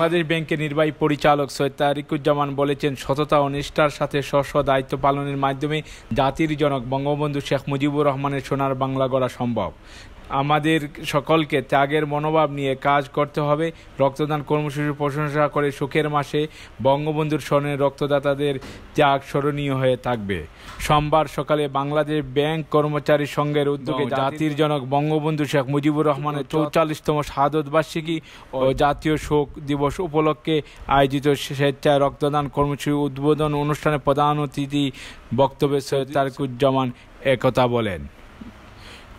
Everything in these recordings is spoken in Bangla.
বাংলাদেশ ব্যাংকের নির্বাহী পরিচালক সৈয়দ তারিকুজ্জামান বলেছেন সততা ও নিষ্ঠার সাথে স্ব দায়িত্ব পালনের মাধ্যমে জাতির জনক বঙ্গবন্ধু শেখ মুজিবুর রহমানের সোনার বাংলা গড়া সম্ভব আমাদের সকলকে ত্যাগের মনোভাব নিয়ে কাজ করতে হবে রক্তদান কর্মসূচির প্রশংসা করে সুখের মাসে বঙ্গবন্ধুর স্মরণে রক্তদাতাদের ত্যাগ স্মরণীয় হয়ে থাকবে সোমবার সকালে বাংলাদেশ ব্যাংক কর্মচারী সংঘের উদ্যোগে জাতির জনক বঙ্গবন্ধু শেখ মুজিবুর রহমানের চৌচল্লিশতম সাদত বার্ষিকী ও জাতীয় শোক দিবস উপলক্ষে আয়োজিত স্বেচ্ছায় রক্তদান কর্মসূচি উদ্বোধন অনুষ্ঠানে প্রধান অতিথি বক্তব্যে সৈয়দ তারকুজ্জামান একথা বলেন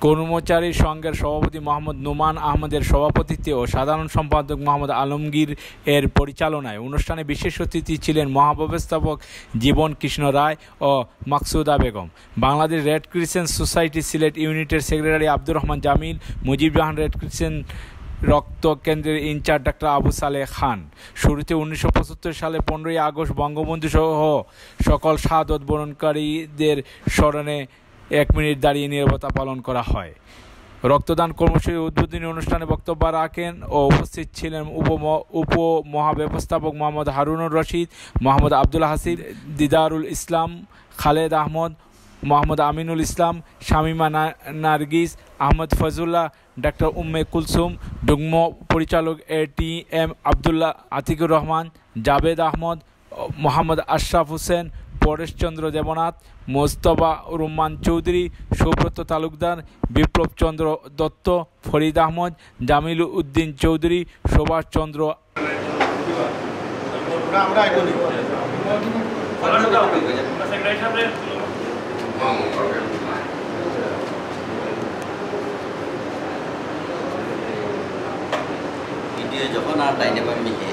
কর্মচারী সংঘের সভাপতি মোহাম্মদ নোমান আহমদের সভাপতিত্বে ও সাধারণ সম্পাদক মোহাম্মদ আলমগীর এর পরিচালনায় অনুষ্ঠানে বিশেষ অতিথি ছিলেন মহাব্যবস্থাপক জীবন কৃষ্ণ রায় ও Maksuda Begum Bangladesh red crescent society Sylhet ইউনিটের secretary Abdur Rahman Jamil Mujib Rahman red crescent রক্ত কেন্দ্রের ইনচার্জ ডাক্তার আবু সালেহ খান শুরুতে উনিশশো সালে পনেরোই আগস্ট বঙ্গবন্ধু সহ সকল সাদ উদ্বোধনকারীদের স্মরণে এক মিনিট দাঁড়িয়ে নিরবতা পালন করা হয় রক্তদান কর্মসূচির উদ্বোধনী অনুষ্ঠানে বক্তব্য রাখেন ও উপস্থিত ছিলেন উপ উপমহাব্যবস্থাপক মোহাম্মদ হারুনুর রশিদ মোহাম্মদ আব্দুল হাসিদ দিদারুল ইসলাম খালেদ আহমদ মোহাম্মদ আমিনুল ইসলাম শামিমা নার্গিস আহমদ ফজুল্লাহ ডাক্তার উম্মে কুলসুম ডুগ্ম পরিচালক A T M Abdullah Atikur Rahman Javed Ahmed Mohammad Ashraf Hossain Pareshchandra Debnath Mostafa Rumman Chowdhury Subrata Talukdar Biplab Chandra Dutta Farid Ahmed Jamil Uddin Chowdhury Subhashchandra যখন আর লাইনে পাবেন